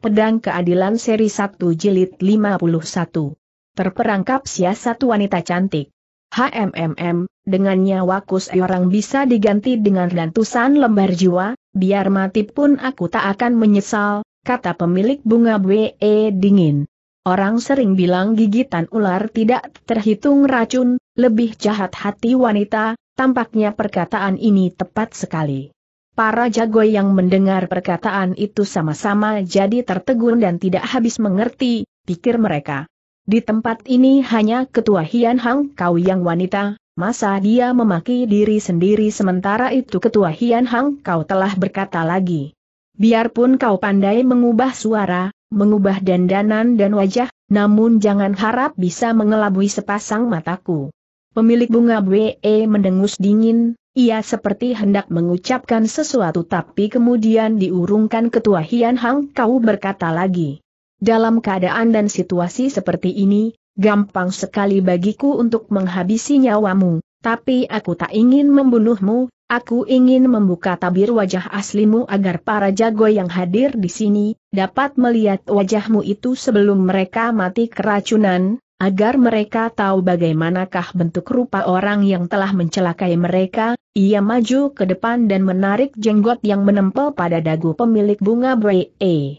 Pedang Keadilan Seri 1 Jilid 51. Terperangkap siasat wanita cantik. HMMM, dengan nyawaku kus orang bisa diganti dengan rantusan lembar jiwa, biar mati pun aku tak akan menyesal, kata pemilik bunga BE dingin. Orang sering bilang gigitan ular tidak terhitung racun, lebih jahat hati wanita, tampaknya perkataan ini tepat sekali. Para jago yang mendengar perkataan itu sama-sama jadi tertegun dan tidak habis mengerti, pikir mereka. Di tempat ini hanya ketua Hian Hang kau yang wanita, masa dia memaki diri sendiri sementara itu ketua Hian Hang kau telah berkata lagi. Biarpun kau pandai mengubah suara, mengubah dandanan dan wajah, namun jangan harap bisa mengelabui sepasang mataku. Pemilik bunga BE mendengus dingin, ia seperti hendak mengucapkan sesuatu tapi kemudian diurungkan ketua Hian Hang Kau berkata lagi. Dalam keadaan dan situasi seperti ini, gampang sekali bagiku untuk menghabisi nyawamu, tapi aku tak ingin membunuhmu, aku ingin membuka tabir wajah aslimu agar para jago yang hadir di sini, dapat melihat wajahmu itu sebelum mereka mati keracunan, agar mereka tahu bagaimanakah bentuk rupa orang yang telah mencelakai mereka, ia maju ke depan dan menarik jenggot yang menempel pada dagu pemilik bunga A. E.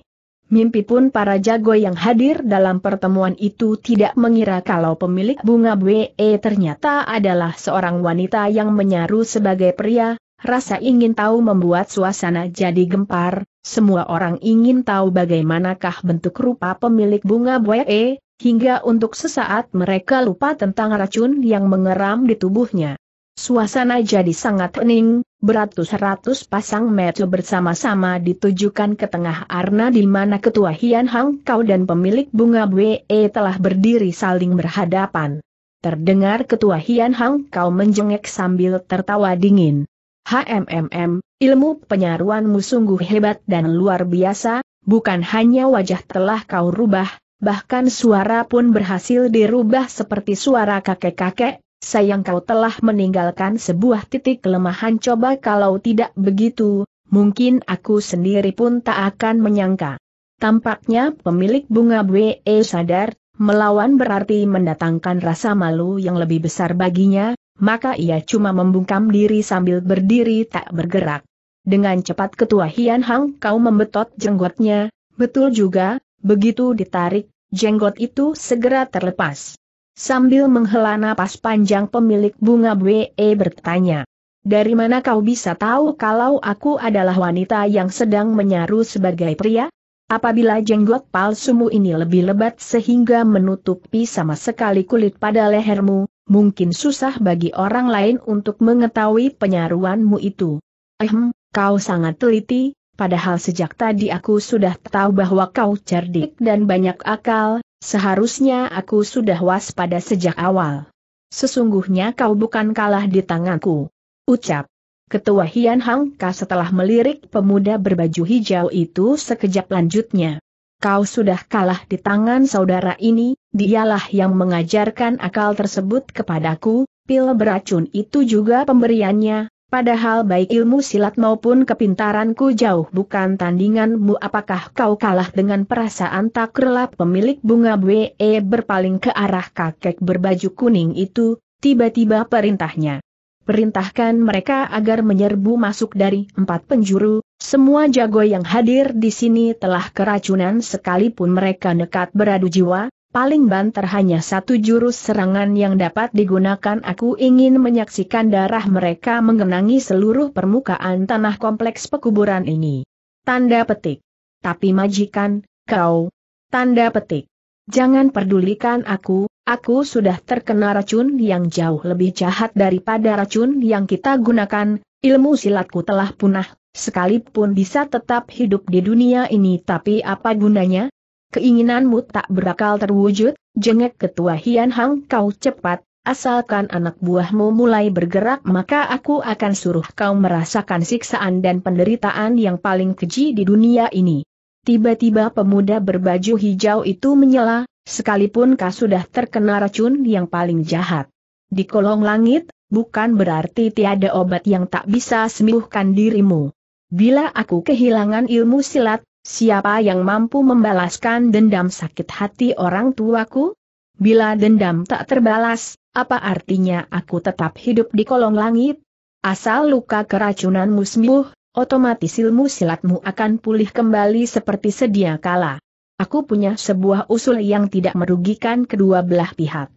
Mimpi pun para jago yang hadir dalam pertemuan itu tidak mengira kalau pemilik bunga BE ternyata adalah seorang wanita yang menyaru sebagai pria, rasa ingin tahu membuat suasana jadi gempar, semua orang ingin tahu bagaimanakah bentuk rupa pemilik bunga BE, hingga untuk sesaat mereka lupa tentang racun yang mengeram di tubuhnya. Suasana jadi sangat hening, beratus-ratus pasang metu bersama-sama ditujukan ke tengah arna di mana ketua Hian Hang Kau dan pemilik bunga We e telah berdiri saling berhadapan. Terdengar ketua Hian Hang Kau menjengek sambil tertawa dingin. HMMM, ilmu penyaruanmu sungguh hebat dan luar biasa, bukan hanya wajah telah kau rubah, bahkan suara pun berhasil dirubah seperti suara kakek-kakek, sayang kau telah meninggalkan sebuah titik kelemahan coba kalau tidak begitu, mungkin aku sendiri pun tak akan menyangka. Tampaknya pemilik bunga BE sadar, melawan berarti mendatangkan rasa malu yang lebih besar baginya, maka ia cuma membungkam diri sambil berdiri tak bergerak. Dengan cepat ketua Hian Hang kau membetot jenggotnya, betul juga, begitu ditarik jenggot itu segera terlepas. Sambil menghela napas panjang pemilik bunga BE e bertanya, dari mana kau bisa tahu kalau aku adalah wanita yang sedang menyaru sebagai pria? Apabila jenggot palsumu ini lebih lebat sehingga menutupi sama sekali kulit pada lehermu, mungkin susah bagi orang lain untuk mengetahui penyaruanmu itu. Ehm, kau sangat teliti, padahal sejak tadi aku sudah tahu bahwa kau cerdik dan banyak akal, seharusnya aku sudah waspada sejak awal. Sesungguhnya kau bukan kalah di tanganku. Ucap. Ketua Hian Hang Ka setelah melirik pemuda berbaju hijau itu sekejap lanjutnya. Kau sudah kalah di tangan saudara ini, dialah yang mengajarkan akal tersebut kepadaku, pil beracun itu juga pemberiannya, Padahal baik ilmu silat maupun kepintaranku jauh bukan tandinganmu apakah kau kalah dengan perasaan tak rela pemilik bunga e berpaling ke arah kakek berbaju kuning itu, tiba-tiba perintahnya. Perintahkan mereka agar menyerbu masuk dari empat penjuru, semua jago yang hadir di sini telah keracunan sekalipun mereka nekat beradu jiwa, paling banter hanya satu jurus serangan yang dapat digunakan aku ingin menyaksikan darah mereka mengenangi seluruh permukaan tanah kompleks pekuburan ini. Tanda petik. Tapi majikan, kau. Tanda petik. Jangan pedulikan aku, aku sudah terkena racun yang jauh lebih jahat daripada racun yang kita gunakan, ilmu silatku telah punah, sekalipun bisa tetap hidup di dunia ini tapi apa gunanya, keinginanmu tak berakal terwujud, jengek ketua Hian Hang kau cepat, asalkan anak buahmu mulai bergerak maka aku akan suruh kau merasakan siksaan dan penderitaan yang paling keji di dunia ini. Tiba-tiba pemuda berbaju hijau itu menyela, sekalipun kau sudah terkena racun yang paling jahat. Di kolong langit, bukan berarti tiada obat yang tak bisa sembuhkan dirimu. Bila aku kehilangan ilmu silat, Siapa yang mampu membalaskan dendam sakit hati orang tuaku? Bila dendam tak terbalas, apa artinya aku tetap hidup di kolong langit? Asal luka keracunanmu sembuh, otomatis ilmu silatmu akan pulih kembali seperti sedia kala. Aku punya sebuah usul yang tidak merugikan kedua belah pihak.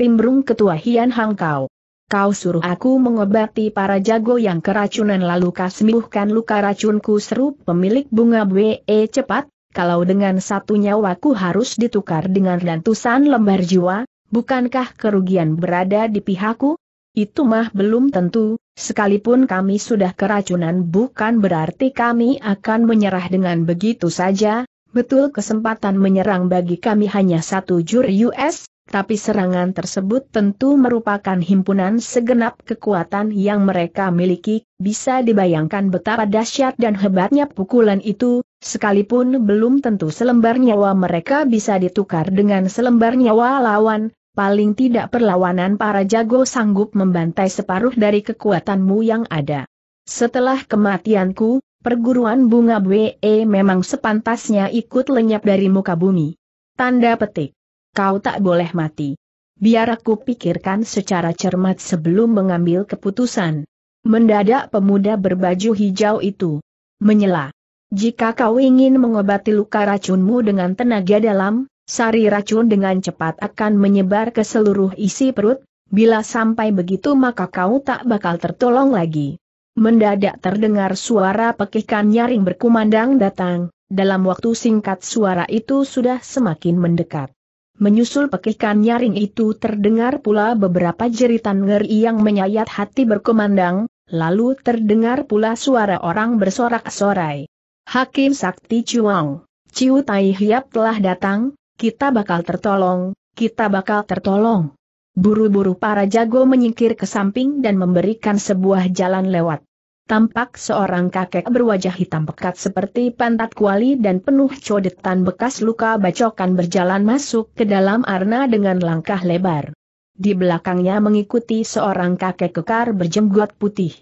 Timbrung Ketua Hian Hangkau Kau suruh aku mengobati para jago yang keracunan lalu kasmihkan luka racunku seru pemilik bunga BE cepat, kalau dengan satu nyawaku harus ditukar dengan rantusan lembar jiwa, bukankah kerugian berada di pihakku? Itu mah belum tentu, sekalipun kami sudah keracunan bukan berarti kami akan menyerah dengan begitu saja, betul kesempatan menyerang bagi kami hanya satu jur US, tapi serangan tersebut tentu merupakan himpunan segenap kekuatan yang mereka miliki, bisa dibayangkan betapa dahsyat dan hebatnya pukulan itu, sekalipun belum tentu selembar nyawa mereka bisa ditukar dengan selembar nyawa lawan, paling tidak perlawanan para jago sanggup membantai separuh dari kekuatanmu yang ada. Setelah kematianku, perguruan bunga BE memang sepantasnya ikut lenyap dari muka bumi. Tanda petik kau tak boleh mati. Biar aku pikirkan secara cermat sebelum mengambil keputusan. Mendadak pemuda berbaju hijau itu menyela. Jika kau ingin mengobati luka racunmu dengan tenaga dalam, sari racun dengan cepat akan menyebar ke seluruh isi perut, bila sampai begitu maka kau tak bakal tertolong lagi. Mendadak terdengar suara pekikan nyaring berkumandang datang, dalam waktu singkat suara itu sudah semakin mendekat. Menyusul pekikan nyaring itu terdengar pula beberapa jeritan ngeri yang menyayat hati berkumandang, lalu terdengar pula suara orang bersorak-sorai. Hakim Sakti Ciwang, Ciu Tai Hiap telah datang, kita bakal tertolong, kita bakal tertolong. Buru-buru para jago menyingkir ke samping dan memberikan sebuah jalan lewat tampak seorang kakek berwajah hitam pekat seperti pantat kuali dan penuh codetan bekas luka bacokan berjalan masuk ke dalam arna dengan langkah lebar. Di belakangnya mengikuti seorang kakek kekar berjenggot putih.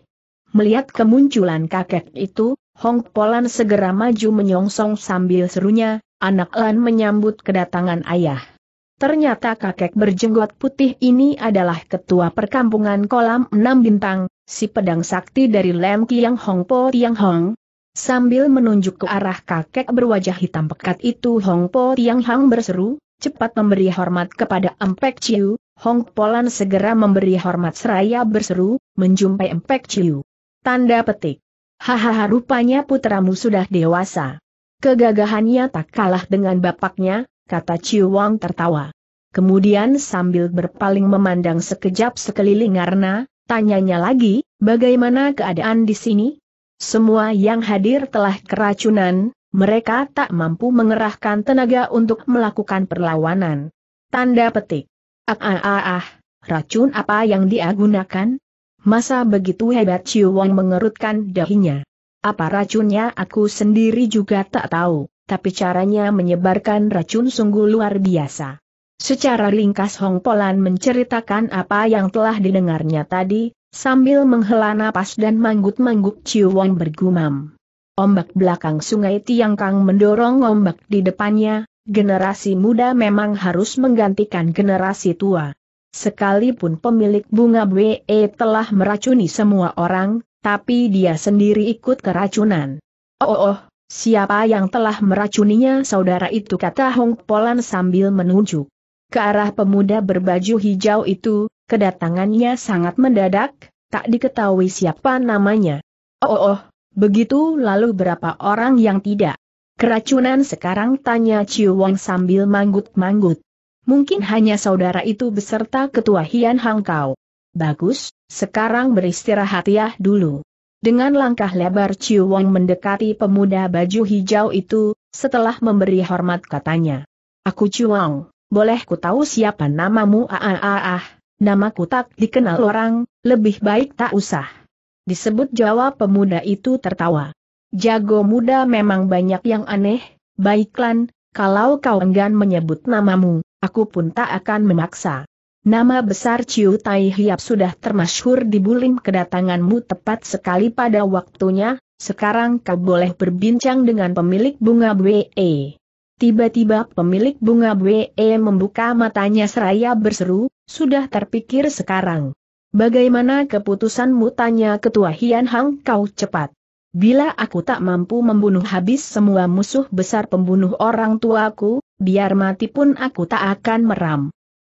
Melihat kemunculan kakek itu, Hong Polan segera maju menyongsong sambil serunya, anak Lan menyambut kedatangan ayah. Ternyata kakek berjenggot putih ini adalah ketua perkampungan kolam enam bintang, si pedang sakti dari Lem Kiang Hong Po Tiang Hong. Sambil menunjuk ke arah kakek berwajah hitam pekat itu Hong Po Tiang Hong berseru, cepat memberi hormat kepada Empek Chiu. Hong Polan segera memberi hormat seraya berseru, menjumpai Empek Chiu. Tanda petik. Hahaha rupanya putramu sudah dewasa. Kegagahannya tak kalah dengan bapaknya, kata Ciu Wang tertawa. Kemudian sambil berpaling memandang sekejap sekeliling karena, tanyanya lagi, bagaimana keadaan di sini? Semua yang hadir telah keracunan, mereka tak mampu mengerahkan tenaga untuk melakukan perlawanan. Tanda petik. Ah ah ah ah, racun apa yang dia gunakan? Masa begitu hebat Ciu Wang mengerutkan dahinya. Apa racunnya aku sendiri juga tak tahu tapi caranya menyebarkan racun sungguh luar biasa. Secara ringkas Hong Polan menceritakan apa yang telah didengarnya tadi, sambil menghela napas dan manggut-manggut Wong bergumam. Ombak belakang sungai Tiang Kang mendorong ombak di depannya, generasi muda memang harus menggantikan generasi tua. Sekalipun pemilik bunga BE telah meracuni semua orang, tapi dia sendiri ikut keracunan. oh, oh, oh Siapa yang telah meracuninya saudara itu kata Hong Polan sambil menunjuk ke arah pemuda berbaju hijau itu, kedatangannya sangat mendadak, tak diketahui siapa namanya. Oh, oh, oh begitu lalu berapa orang yang tidak keracunan sekarang tanya Chiu Wong sambil manggut-manggut. Mungkin hanya saudara itu beserta ketua Hian Hangkau. Bagus, sekarang beristirahat ya dulu. Dengan langkah lebar Chiu Wong mendekati pemuda baju hijau itu, setelah memberi hormat katanya. Aku Chiu Wong, boleh ku tahu siapa namamu? Ah, ah, ah, ah. namaku tak dikenal orang, lebih baik tak usah. Disebut jawab pemuda itu tertawa. Jago muda memang banyak yang aneh, baiklan, kalau kau enggan menyebut namamu, aku pun tak akan memaksa. Nama besar Ciu Tai Hiap sudah termasyhur di Bulim kedatanganmu tepat sekali pada waktunya, sekarang kau boleh berbincang dengan pemilik bunga BE. Tiba-tiba pemilik bunga BE membuka matanya seraya berseru, sudah terpikir sekarang. Bagaimana keputusanmu tanya ketua Hian Hang kau cepat. Bila aku tak mampu membunuh habis semua musuh besar pembunuh orang tuaku, biar mati pun aku tak akan meram.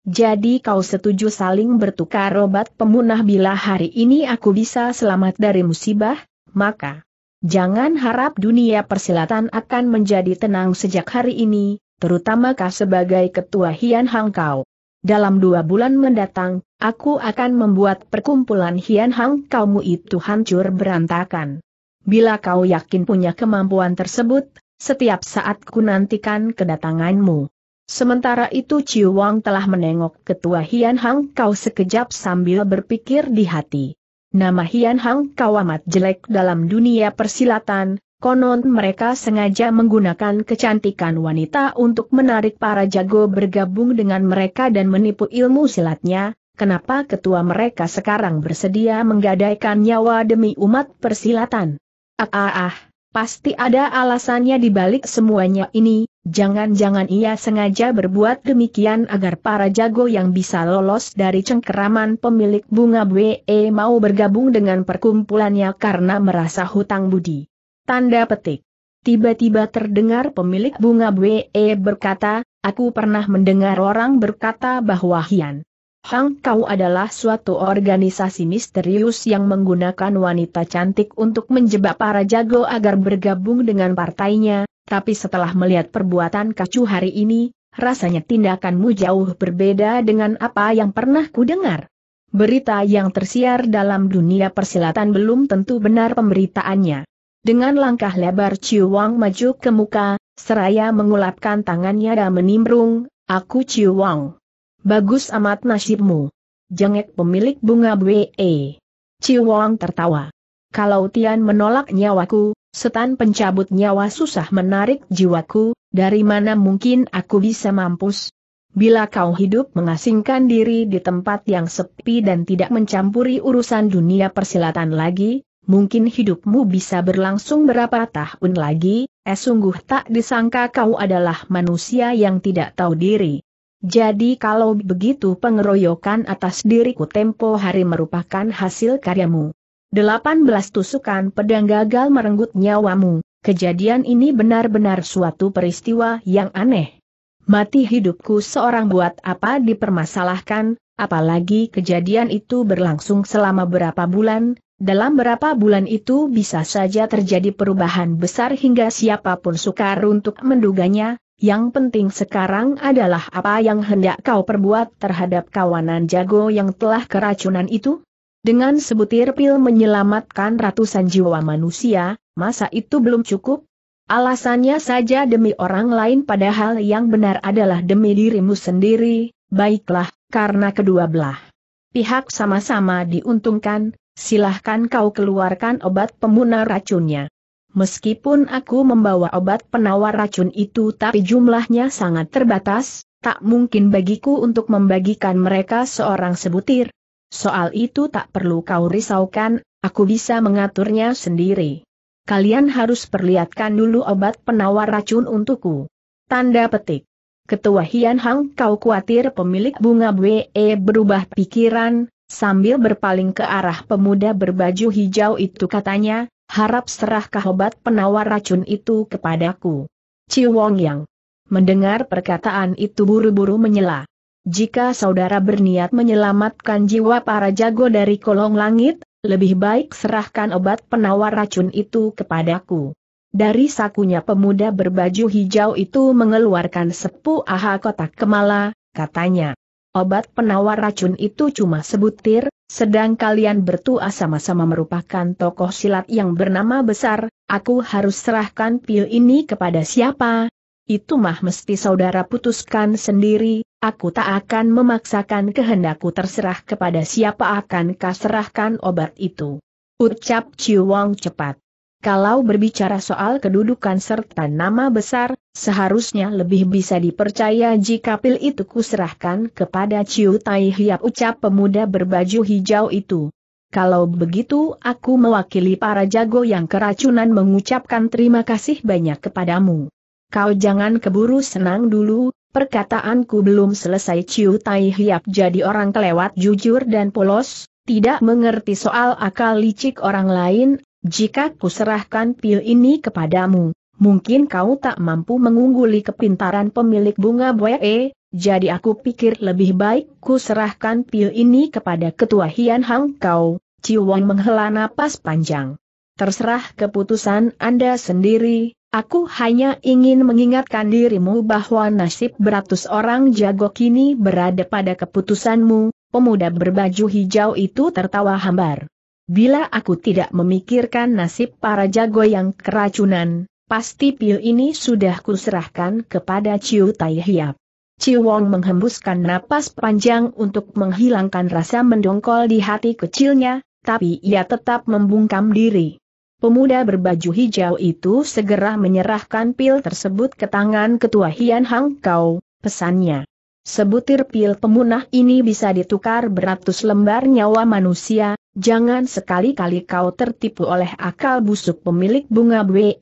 Jadi kau setuju saling bertukar obat pemunah bila hari ini aku bisa selamat dari musibah, maka jangan harap dunia persilatan akan menjadi tenang sejak hari ini, terutama kau sebagai ketua Hian Hang Kau. Dalam dua bulan mendatang, aku akan membuat perkumpulan Hian Hang Kaumu itu hancur berantakan. Bila kau yakin punya kemampuan tersebut, setiap saat ku nantikan kedatanganmu. Sementara itu Ciu Wang telah menengok ketua Hian Hang Kau sekejap sambil berpikir di hati. Nama Hian Hang Kau amat jelek dalam dunia persilatan, konon mereka sengaja menggunakan kecantikan wanita untuk menarik para jago bergabung dengan mereka dan menipu ilmu silatnya, kenapa ketua mereka sekarang bersedia menggadaikan nyawa demi umat persilatan? Ah ah ah, Pasti ada alasannya di balik semuanya ini, jangan-jangan ia sengaja berbuat demikian agar para jago yang bisa lolos dari cengkeraman pemilik bunga BE mau bergabung dengan perkumpulannya karena merasa hutang budi. Tanda petik. Tiba-tiba terdengar pemilik bunga BE berkata, aku pernah mendengar orang berkata bahwa Hian Hang Kau adalah suatu organisasi misterius yang menggunakan wanita cantik untuk menjebak para jago agar bergabung dengan partainya, tapi setelah melihat perbuatan kacu hari ini, rasanya tindakanmu jauh berbeda dengan apa yang pernah ku dengar. Berita yang tersiar dalam dunia persilatan belum tentu benar pemberitaannya. Dengan langkah lebar Ciu Wang maju ke muka, seraya mengulapkan tangannya dan menimbrung, aku Ciu Wang. Bagus amat nasibmu. Jengek pemilik bunga BE. Ciwong tertawa. Kalau Tian menolak nyawaku, setan pencabut nyawa susah menarik jiwaku, dari mana mungkin aku bisa mampus? Bila kau hidup mengasingkan diri di tempat yang sepi dan tidak mencampuri urusan dunia persilatan lagi, mungkin hidupmu bisa berlangsung berapa tahun lagi, eh sungguh tak disangka kau adalah manusia yang tidak tahu diri. Jadi kalau begitu pengeroyokan atas diriku tempo hari merupakan hasil karyamu. 18 tusukan pedang gagal merenggut nyawamu. Kejadian ini benar-benar suatu peristiwa yang aneh. Mati hidupku seorang buat apa dipermasalahkan, apalagi kejadian itu berlangsung selama berapa bulan, dalam berapa bulan itu bisa saja terjadi perubahan besar hingga siapapun sukar untuk menduganya, yang penting sekarang adalah apa yang hendak kau perbuat terhadap kawanan jago yang telah keracunan itu? Dengan sebutir pil menyelamatkan ratusan jiwa manusia, masa itu belum cukup? Alasannya saja demi orang lain padahal yang benar adalah demi dirimu sendiri, baiklah, karena kedua belah pihak sama-sama diuntungkan, silahkan kau keluarkan obat pemunar racunnya. Meskipun aku membawa obat penawar racun itu tapi jumlahnya sangat terbatas, tak mungkin bagiku untuk membagikan mereka seorang sebutir. Soal itu tak perlu kau risaukan, aku bisa mengaturnya sendiri. Kalian harus perlihatkan dulu obat penawar racun untukku. Tanda petik. Ketua Hian Hang kau khawatir pemilik bunga BE e, berubah pikiran, sambil berpaling ke arah pemuda berbaju hijau itu katanya, harap serahkah obat penawar racun itu kepadaku. Ci Wong Yang. Mendengar perkataan itu buru-buru menyela. Jika saudara berniat menyelamatkan jiwa para jago dari kolong langit, lebih baik serahkan obat penawar racun itu kepadaku. Dari sakunya pemuda berbaju hijau itu mengeluarkan sepu aha kotak kemala, katanya. Obat penawar racun itu cuma sebutir, sedang kalian bertua sama-sama merupakan tokoh silat yang bernama besar, aku harus serahkan pil ini kepada siapa? Itu mah mesti saudara putuskan sendiri, aku tak akan memaksakan kehendakku terserah kepada siapa akan kaserahkan obat itu. Ucap Wong cepat. Kalau berbicara soal kedudukan serta nama besar, seharusnya lebih bisa dipercaya jika pil itu kuserahkan kepada Ciu Tai Hiap ucap pemuda berbaju hijau itu. Kalau begitu aku mewakili para jago yang keracunan mengucapkan terima kasih banyak kepadamu. Kau jangan keburu senang dulu, perkataanku belum selesai Ciu Tai Hiap jadi orang kelewat jujur dan polos, tidak mengerti soal akal licik orang lain, jika kuserahkan pil ini kepadamu, mungkin kau tak mampu mengungguli kepintaran pemilik bunga Boye. jadi aku pikir lebih baik kuserahkan pil ini kepada ketua Hian Hang kau, Ciwon menghela napas panjang. Terserah keputusan Anda sendiri, aku hanya ingin mengingatkan dirimu bahwa nasib beratus orang jago kini berada pada keputusanmu, pemuda berbaju hijau itu tertawa hambar. Bila aku tidak memikirkan nasib para jago yang keracunan, pasti pil ini sudah kuserahkan kepada Ciu Tai Hiap. Ciu Wong menghembuskan napas panjang untuk menghilangkan rasa mendongkol di hati kecilnya, tapi ia tetap membungkam diri. Pemuda berbaju hijau itu segera menyerahkan pil tersebut ke tangan ketua Hian Hang Kau, pesannya. Sebutir pil pemunah ini bisa ditukar beratus lembar nyawa manusia, Jangan sekali-kali kau tertipu oleh akal busuk pemilik bunga We.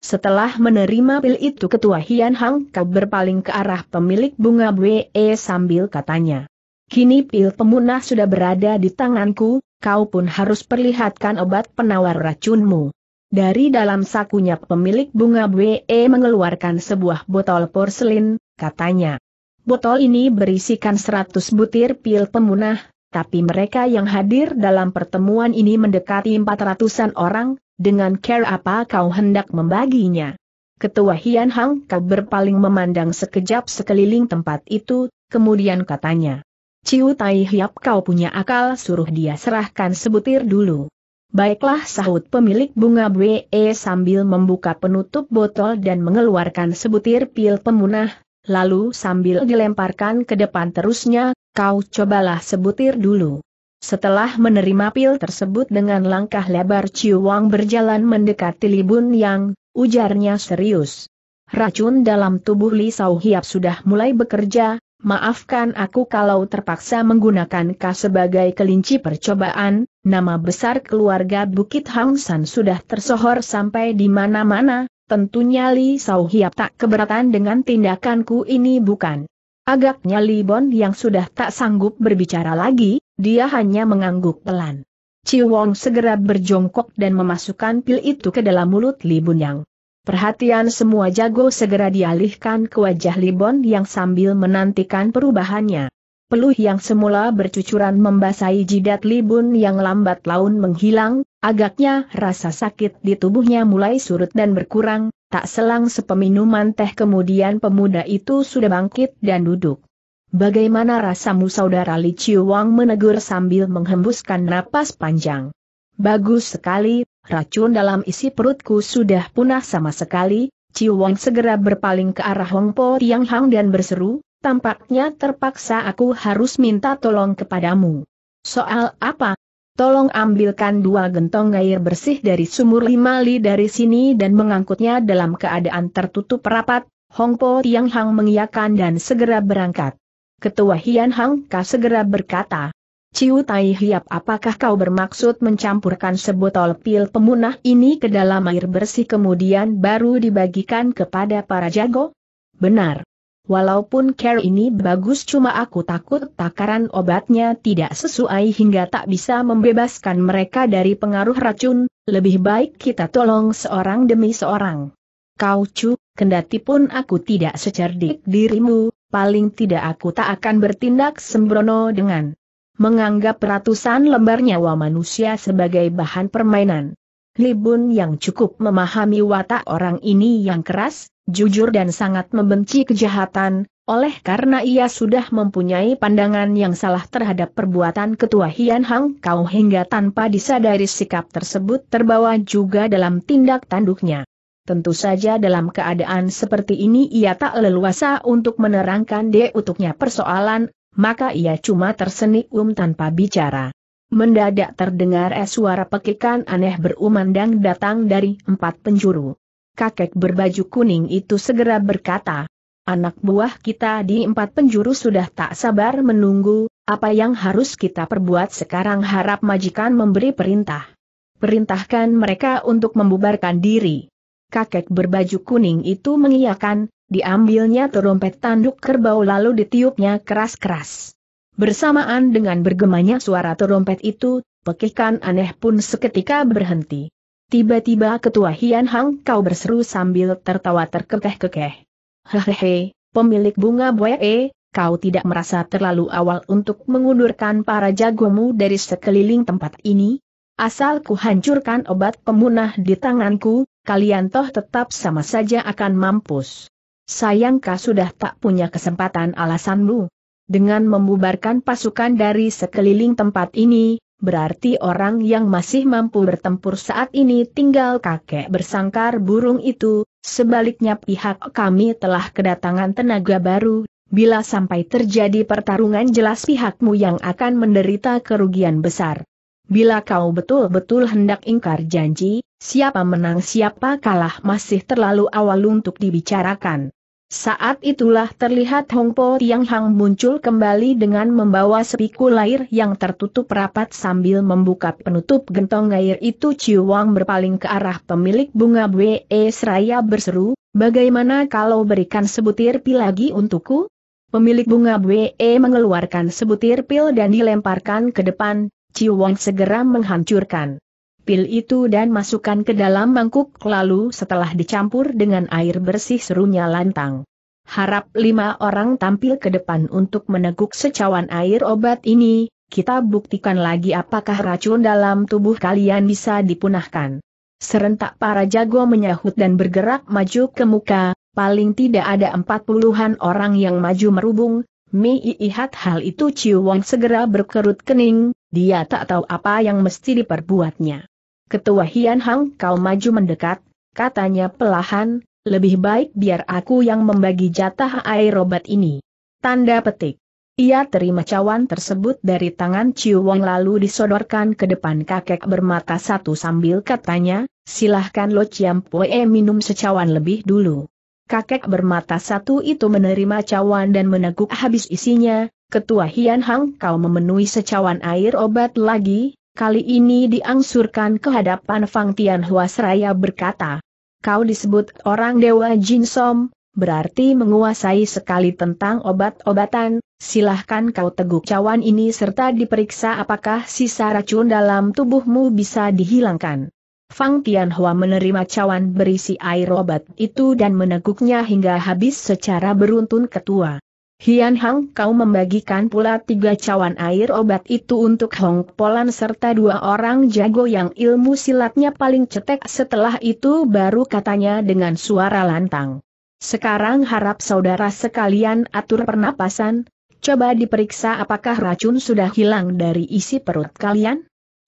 Setelah menerima pil itu ketua Hian Hang Kau berpaling ke arah pemilik bunga We sambil katanya. Kini pil pemunah sudah berada di tanganku, kau pun harus perlihatkan obat penawar racunmu. Dari dalam sakunya pemilik bunga We mengeluarkan sebuah botol porselin, katanya. Botol ini berisikan 100 butir pil pemunah, tapi mereka yang hadir dalam pertemuan ini mendekati empat ratusan orang, dengan care apa kau hendak membaginya. Ketua Hian Hang Kau berpaling memandang sekejap sekeliling tempat itu, kemudian katanya. Ciu Tai Hiap kau punya akal suruh dia serahkan sebutir dulu. Baiklah sahut pemilik bunga BE e sambil membuka penutup botol dan mengeluarkan sebutir pil pemunah, lalu sambil dilemparkan ke depan terusnya, kau cobalah sebutir dulu. Setelah menerima pil tersebut dengan langkah lebar Ciu Wang berjalan mendekati Li Bun Yang, ujarnya serius. Racun dalam tubuh Li Sau Hiap sudah mulai bekerja, maafkan aku kalau terpaksa menggunakan K sebagai kelinci percobaan, nama besar keluarga Bukit Hang San sudah tersohor sampai di mana-mana, tentunya Li Sau Hiap tak keberatan dengan tindakanku ini bukan? Agaknya Libon yang sudah tak sanggup berbicara lagi, dia hanya mengangguk pelan. Wong segera berjongkok dan memasukkan pil itu ke dalam mulut Li yang. Perhatian semua jago segera dialihkan ke wajah Libon yang sambil menantikan perubahannya. Peluh yang semula bercucuran membasahi jidat Libun yang lambat laun menghilang, agaknya rasa sakit di tubuhnya mulai surut dan berkurang, Tak selang sepeminuman teh kemudian pemuda itu sudah bangkit dan duduk. Bagaimana rasamu saudara Li Chiwang menegur sambil menghembuskan napas panjang. Bagus sekali, racun dalam isi perutku sudah punah sama sekali, Chiwang segera berpaling ke arah Hong Po Tiang Hang dan berseru, tampaknya terpaksa aku harus minta tolong kepadamu. Soal apa? Tolong ambilkan dua gentong air bersih dari sumur lima li dari sini dan mengangkutnya dalam keadaan tertutup rapat. Hong Po Tiang Hang mengiyakan dan segera berangkat. Ketua Hian Hang Ka segera berkata, Ciu Tai Hiap apakah kau bermaksud mencampurkan sebotol pil pemunah ini ke dalam air bersih kemudian baru dibagikan kepada para jago? Benar. Walaupun care ini bagus cuma aku takut takaran obatnya tidak sesuai hingga tak bisa membebaskan mereka dari pengaruh racun, lebih baik kita tolong seorang demi seorang. Kau cu, kendati pun aku tidak secerdik dirimu, paling tidak aku tak akan bertindak sembrono dengan menganggap ratusan lembar nyawa manusia sebagai bahan permainan. Libun yang cukup memahami watak orang ini yang keras, jujur dan sangat membenci kejahatan, oleh karena ia sudah mempunyai pandangan yang salah terhadap perbuatan ketua Hian Hang Kau hingga tanpa disadari sikap tersebut terbawa juga dalam tindak tanduknya. Tentu saja dalam keadaan seperti ini ia tak leluasa untuk menerangkan utuknya persoalan, maka ia cuma tersenyum tanpa bicara. Mendadak terdengar suara pekikan aneh berumandang datang dari empat penjuru kakek berbaju kuning itu segera berkata, Anak buah kita di empat penjuru sudah tak sabar menunggu, apa yang harus kita perbuat sekarang harap majikan memberi perintah. Perintahkan mereka untuk membubarkan diri. Kakek berbaju kuning itu mengiyakan, diambilnya terompet tanduk kerbau lalu ditiupnya keras-keras. Bersamaan dengan bergemanya suara terompet itu, pekikan aneh pun seketika berhenti. Tiba-tiba ketua Hian Hang kau berseru sambil tertawa terkekeh-kekeh. Hehehe, pemilik bunga buae, eh, kau tidak merasa terlalu awal untuk mengundurkan para jagomu dari sekeliling tempat ini? Asal ku hancurkan obat pemunah di tanganku, kalian toh tetap sama saja akan mampus. Sayangkah sudah tak punya kesempatan alasanmu? Dengan membubarkan pasukan dari sekeliling tempat ini, berarti orang yang masih mampu bertempur saat ini tinggal kakek bersangkar burung itu, sebaliknya pihak kami telah kedatangan tenaga baru, bila sampai terjadi pertarungan jelas pihakmu yang akan menderita kerugian besar. Bila kau betul-betul hendak ingkar janji, siapa menang siapa kalah masih terlalu awal untuk dibicarakan. Saat itulah terlihat Hong Po Tiang Hang muncul kembali dengan membawa sepiku air yang tertutup rapat sambil membuka penutup gentong air itu Wang berpaling ke arah pemilik bunga Bwe e Seraya berseru, bagaimana kalau berikan sebutir pil lagi untukku? Pemilik bunga Bwe e mengeluarkan sebutir pil dan dilemparkan ke depan, Wang segera menghancurkan pil itu dan masukkan ke dalam mangkuk lalu setelah dicampur dengan air bersih serunya lantang. Harap lima orang tampil ke depan untuk meneguk secawan air obat ini, kita buktikan lagi apakah racun dalam tubuh kalian bisa dipunahkan. Serentak para jago menyahut dan bergerak maju ke muka, paling tidak ada empat puluhan orang yang maju merubung, Mi hal itu Ciu Wang segera berkerut kening, dia tak tahu apa yang mesti diperbuatnya. Ketua Hian Hang kau maju mendekat, katanya pelahan, lebih baik biar aku yang membagi jatah air obat ini. Tanda petik. Ia terima cawan tersebut dari tangan Ciu Wang lalu disodorkan ke depan kakek bermata satu sambil katanya, silahkan Lo Chiam Pue minum secawan lebih dulu. Kakek bermata satu itu menerima cawan dan meneguk habis isinya, ketua Hian Hang kau memenuhi secawan air obat lagi, kali ini diangsurkan ke hadapan Fang Tianhua seraya berkata, Kau disebut orang Dewa Jin Som, berarti menguasai sekali tentang obat-obatan, silahkan kau teguk cawan ini serta diperiksa apakah sisa racun dalam tubuhmu bisa dihilangkan. Fang Tianhua menerima cawan berisi air obat itu dan meneguknya hingga habis secara beruntun ketua. Hian Hang kau membagikan pula tiga cawan air obat itu untuk Hong Polan serta dua orang jago yang ilmu silatnya paling cetek setelah itu baru katanya dengan suara lantang. Sekarang harap saudara sekalian atur pernapasan, coba diperiksa apakah racun sudah hilang dari isi perut kalian?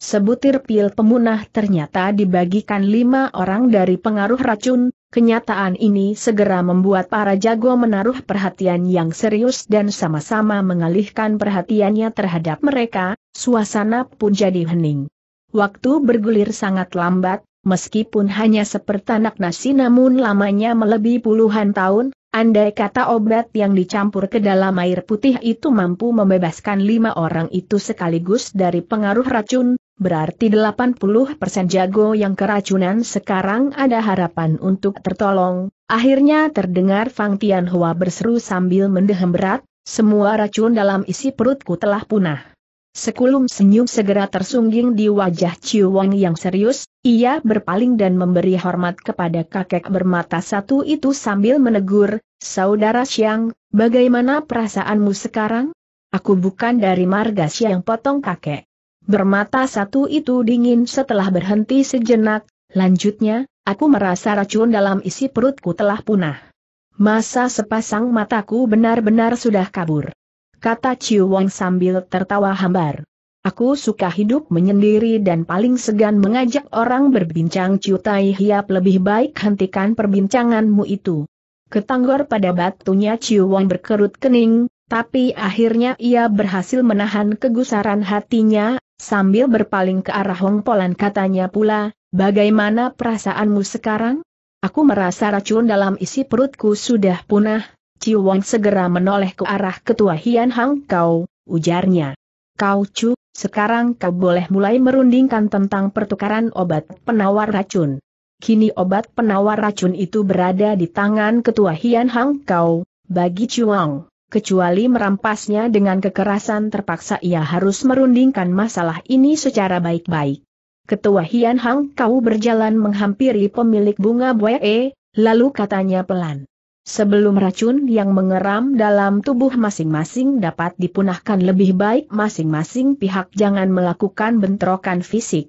Sebutir pil pemunah ternyata dibagikan lima orang dari pengaruh racun, kenyataan ini segera membuat para jago menaruh perhatian yang serius dan sama-sama mengalihkan perhatiannya terhadap mereka, suasana pun jadi hening. Waktu bergulir sangat lambat, meskipun hanya sepertanak nasi namun lamanya melebihi puluhan tahun, andai kata obat yang dicampur ke dalam air putih itu mampu membebaskan lima orang itu sekaligus dari pengaruh racun, Berarti 80% jago yang keracunan sekarang ada harapan untuk tertolong. Akhirnya terdengar Fang Tianhua berseru sambil mendehem berat, semua racun dalam isi perutku telah punah. Sekulum senyum segera tersungging di wajah Chiu Wang yang serius, ia berpaling dan memberi hormat kepada kakek bermata satu itu sambil menegur, Saudara Xiang, bagaimana perasaanmu sekarang? Aku bukan dari marga Xiang potong kakek. Bermata satu itu dingin setelah berhenti sejenak, lanjutnya, aku merasa racun dalam isi perutku telah punah. Masa sepasang mataku benar-benar sudah kabur. Kata Chiu Wong sambil tertawa hambar. Aku suka hidup menyendiri dan paling segan mengajak orang berbincang Chiu Tai Hiap lebih baik hentikan perbincanganmu itu. Ketanggor pada batunya Chiu Wong berkerut kening, tapi akhirnya ia berhasil menahan kegusaran hatinya, Sambil berpaling ke arah Hong Polan katanya pula, bagaimana perasaanmu sekarang? Aku merasa racun dalam isi perutku sudah punah, Wong segera menoleh ke arah ketua Hian Hang Kau, ujarnya. Kau Chu, sekarang kau boleh mulai merundingkan tentang pertukaran obat penawar racun. Kini obat penawar racun itu berada di tangan ketua Hian Hang Kau, bagi Ciwong kecuali merampasnya dengan kekerasan terpaksa ia harus merundingkan masalah ini secara baik-baik. Ketua Hian Hang Kau berjalan menghampiri pemilik bunga buae, e, lalu katanya pelan. Sebelum racun yang mengeram dalam tubuh masing-masing dapat dipunahkan lebih baik masing-masing pihak jangan melakukan bentrokan fisik.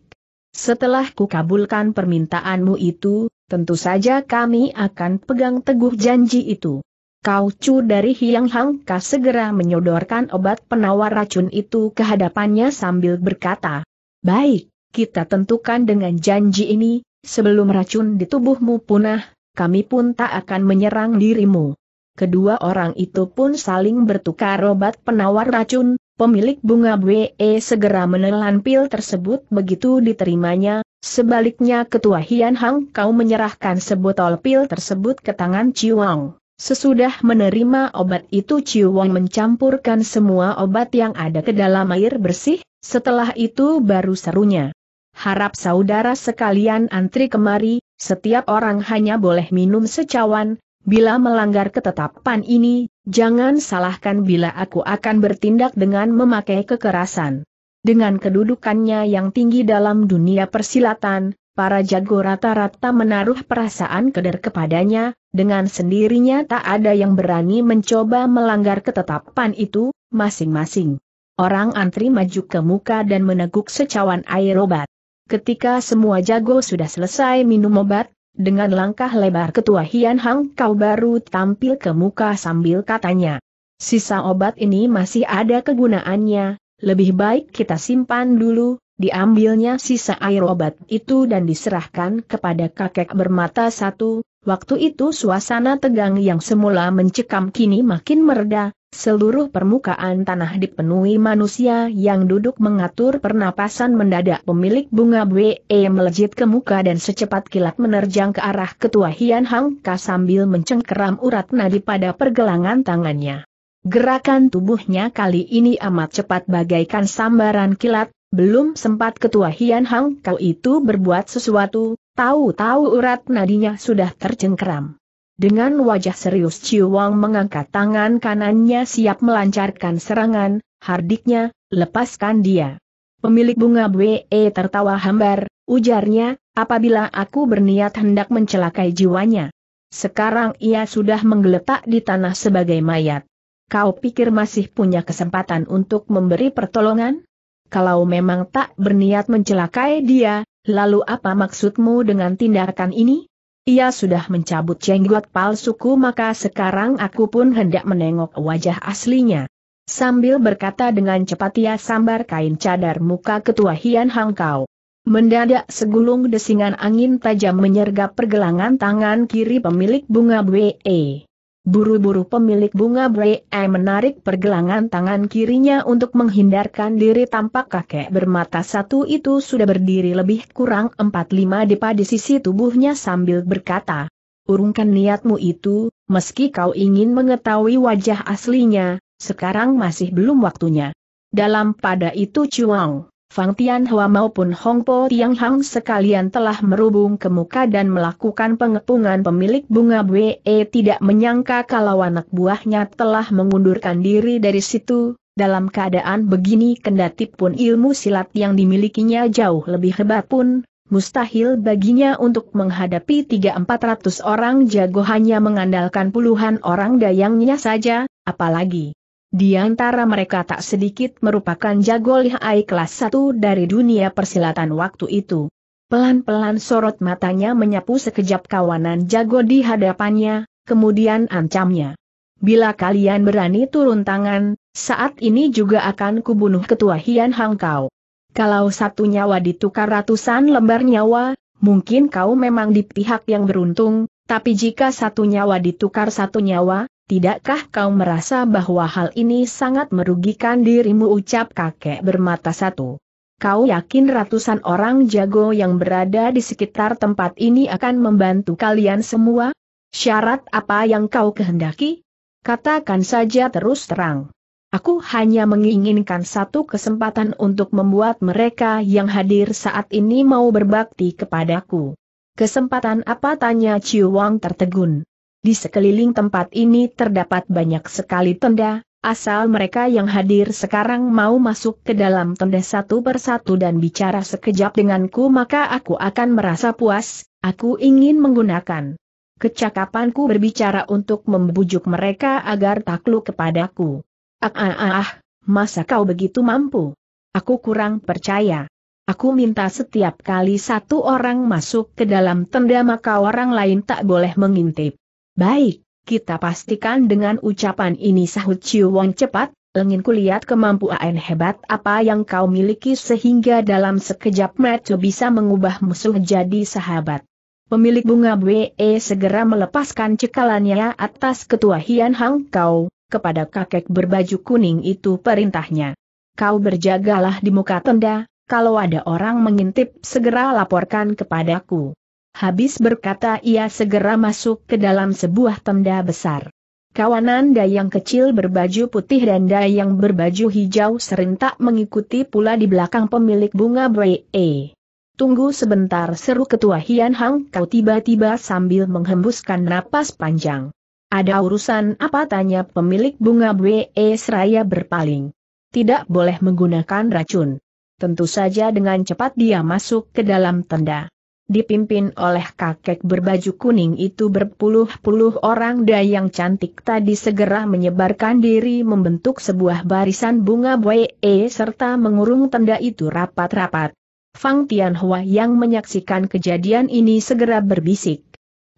Setelah kukabulkan permintaanmu itu, tentu saja kami akan pegang teguh janji itu. Kau Chu dari Hiang Hang Ka segera menyodorkan obat penawar racun itu ke hadapannya sambil berkata, Baik, kita tentukan dengan janji ini, sebelum racun di tubuhmu punah, kami pun tak akan menyerang dirimu. Kedua orang itu pun saling bertukar obat penawar racun, pemilik bunga BE segera menelan pil tersebut begitu diterimanya, sebaliknya ketua Hian Hang kau menyerahkan sebotol pil tersebut ke tangan Ciwang. Sesudah menerima obat itu Ciu Wong mencampurkan semua obat yang ada ke dalam air bersih, setelah itu baru serunya. Harap saudara sekalian antri kemari, setiap orang hanya boleh minum secawan, bila melanggar ketetapan ini, jangan salahkan bila aku akan bertindak dengan memakai kekerasan. Dengan kedudukannya yang tinggi dalam dunia persilatan, para jago rata-rata menaruh perasaan keder kepadanya, dengan sendirinya tak ada yang berani mencoba melanggar ketetapan itu, masing-masing. Orang antri maju ke muka dan meneguk secawan air obat. Ketika semua jago sudah selesai minum obat, dengan langkah lebar ketua Hian Hang kau baru tampil ke muka sambil katanya. Sisa obat ini masih ada kegunaannya, lebih baik kita simpan dulu, Diambilnya sisa air obat itu dan diserahkan kepada kakek bermata satu, waktu itu suasana tegang yang semula mencekam kini makin mereda, seluruh permukaan tanah dipenuhi manusia yang duduk mengatur pernapasan mendadak pemilik bunga BE melejit ke muka dan secepat kilat menerjang ke arah ketua Hian Hang Ka sambil mencengkeram urat nadi pada pergelangan tangannya. Gerakan tubuhnya kali ini amat cepat bagaikan sambaran kilat, belum sempat ketua Hian Hang kau itu berbuat sesuatu, tahu-tahu urat nadinya sudah tercengkeram. Dengan wajah serius Ciu Wang mengangkat tangan kanannya siap melancarkan serangan, hardiknya, lepaskan dia. Pemilik bunga BE tertawa hambar, ujarnya, apabila aku berniat hendak mencelakai jiwanya. Sekarang ia sudah menggeletak di tanah sebagai mayat. Kau pikir masih punya kesempatan untuk memberi pertolongan? Kalau memang tak berniat mencelakai dia, lalu apa maksudmu dengan tindakan ini? Ia sudah mencabut jenggot palsuku maka sekarang aku pun hendak menengok wajah aslinya. Sambil berkata dengan cepat ia sambar kain cadar muka ketua Hian Hangkau. Mendadak segulung desingan angin tajam menyergap pergelangan tangan kiri pemilik bunga BE. Buru-buru pemilik bunga Brei menarik pergelangan tangan kirinya untuk menghindarkan diri tampak kakek bermata satu itu sudah berdiri lebih kurang 45 di depa di sisi tubuhnya sambil berkata, Urungkan niatmu itu, meski kau ingin mengetahui wajah aslinya, sekarang masih belum waktunya. Dalam pada itu cuang. Fang Tianhua maupun Hong Po Tiang Hang sekalian telah merubung ke muka dan melakukan pengepungan pemilik bunga Bwe tidak menyangka kalau anak buahnya telah mengundurkan diri dari situ, dalam keadaan begini kendati pun ilmu silat yang dimilikinya jauh lebih hebat pun, mustahil baginya untuk menghadapi 3-400 orang jago hanya mengandalkan puluhan orang dayangnya saja, apalagi di antara mereka tak sedikit merupakan jago lihai kelas satu dari dunia persilatan waktu itu. Pelan-pelan sorot matanya menyapu sekejap kawanan jago di hadapannya, kemudian ancamnya. Bila kalian berani turun tangan, saat ini juga akan kubunuh ketua Hian Hang kau. Kalau satu nyawa ditukar ratusan lembar nyawa, mungkin kau memang di pihak yang beruntung, tapi jika satu nyawa ditukar satu nyawa, Tidakkah kau merasa bahwa hal ini sangat merugikan dirimu ucap kakek bermata satu? Kau yakin ratusan orang jago yang berada di sekitar tempat ini akan membantu kalian semua? Syarat apa yang kau kehendaki? Katakan saja terus terang. Aku hanya menginginkan satu kesempatan untuk membuat mereka yang hadir saat ini mau berbakti kepadaku. Kesempatan apa tanya Ciu Wang tertegun. Di sekeliling tempat ini terdapat banyak sekali tenda, asal mereka yang hadir sekarang mau masuk ke dalam tenda satu persatu dan bicara sekejap denganku maka aku akan merasa puas, aku ingin menggunakan kecakapanku berbicara untuk membujuk mereka agar takluk kepadaku. Ah, ah, ah, ah masa kau begitu mampu? Aku kurang percaya. Aku minta setiap kali satu orang masuk ke dalam tenda maka orang lain tak boleh mengintip. Baik, kita pastikan dengan ucapan ini sahut Chiu Wong cepat, ingin kulihat kemampuan hebat apa yang kau miliki sehingga dalam sekejap mata bisa mengubah musuh jadi sahabat. Pemilik bunga Bwe segera melepaskan cekalannya atas ketua Hian Hang Kau, kepada kakek berbaju kuning itu perintahnya. Kau berjagalah di muka tenda, kalau ada orang mengintip segera laporkan kepadaku. Habis berkata ia segera masuk ke dalam sebuah tenda besar. Kawanan dayang kecil berbaju putih dan dayang berbaju hijau serentak mengikuti pula di belakang pemilik bunga Bree. Tunggu sebentar seru ketua Hian Hang kau tiba-tiba sambil menghembuskan napas panjang. Ada urusan apa tanya pemilik bunga Bree seraya berpaling. Tidak boleh menggunakan racun. Tentu saja dengan cepat dia masuk ke dalam tenda dipimpin oleh kakek berbaju kuning itu berpuluh-puluh orang dayang cantik tadi segera menyebarkan diri membentuk sebuah barisan bunga buaye e serta mengurung tenda itu rapat-rapat. Fang Tianhua yang menyaksikan kejadian ini segera berbisik.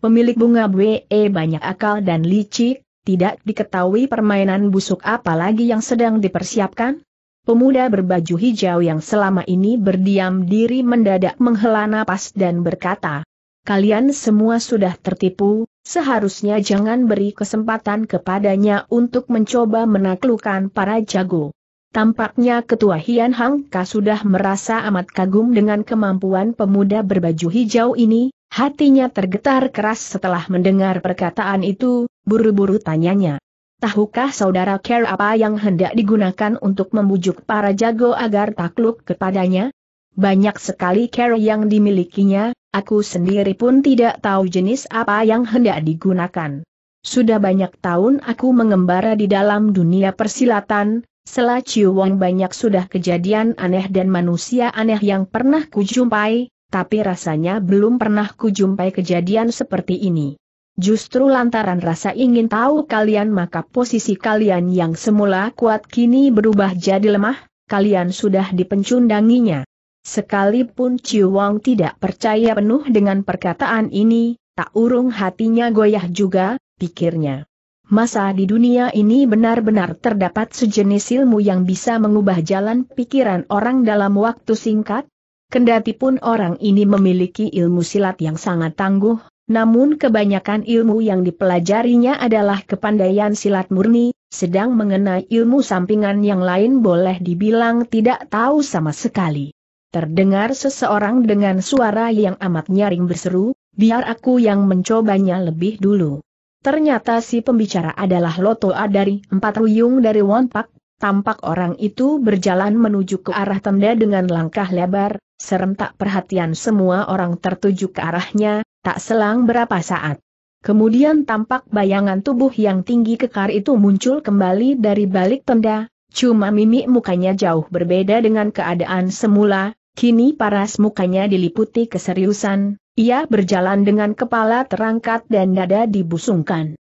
Pemilik bunga BE e banyak akal dan licik, tidak diketahui permainan busuk apalagi yang sedang dipersiapkan, Pemuda berbaju hijau yang selama ini berdiam diri mendadak menghela napas dan berkata, Kalian semua sudah tertipu, seharusnya jangan beri kesempatan kepadanya untuk mencoba menaklukkan para jago. Tampaknya Ketua Hian Hangka sudah merasa amat kagum dengan kemampuan pemuda berbaju hijau ini, hatinya tergetar keras setelah mendengar perkataan itu, buru-buru tanyanya. Tahukah saudara care apa yang hendak digunakan untuk membujuk para jago agar takluk kepadanya? Banyak sekali care yang dimilikinya, aku sendiri pun tidak tahu jenis apa yang hendak digunakan. Sudah banyak tahun aku mengembara di dalam dunia persilatan, Selah Ciuwon banyak sudah kejadian aneh dan manusia aneh yang pernah kujumpai, tapi rasanya belum pernah kujumpai kejadian seperti ini. Justru lantaran rasa ingin tahu kalian maka posisi kalian yang semula kuat kini berubah jadi lemah, kalian sudah dipencundanginya. Sekalipun Ciu Wang tidak percaya penuh dengan perkataan ini, tak urung hatinya goyah juga, pikirnya. Masa di dunia ini benar-benar terdapat sejenis ilmu yang bisa mengubah jalan pikiran orang dalam waktu singkat? Kendati pun orang ini memiliki ilmu silat yang sangat tangguh, namun kebanyakan ilmu yang dipelajarinya adalah kepandaian silat murni, sedang mengenai ilmu sampingan yang lain boleh dibilang tidak tahu sama sekali. Terdengar seseorang dengan suara yang amat nyaring berseru, biar aku yang mencobanya lebih dulu. Ternyata si pembicara adalah Lotoa dari Empat Ruyung dari Wonpak, Tampak orang itu berjalan menuju ke arah tenda dengan langkah lebar, serentak perhatian semua orang tertuju ke arahnya, Tak selang berapa saat. Kemudian tampak bayangan tubuh yang tinggi kekar itu muncul kembali dari balik tenda, cuma mimik mukanya jauh berbeda dengan keadaan semula, kini paras mukanya diliputi keseriusan, ia berjalan dengan kepala terangkat dan dada dibusungkan.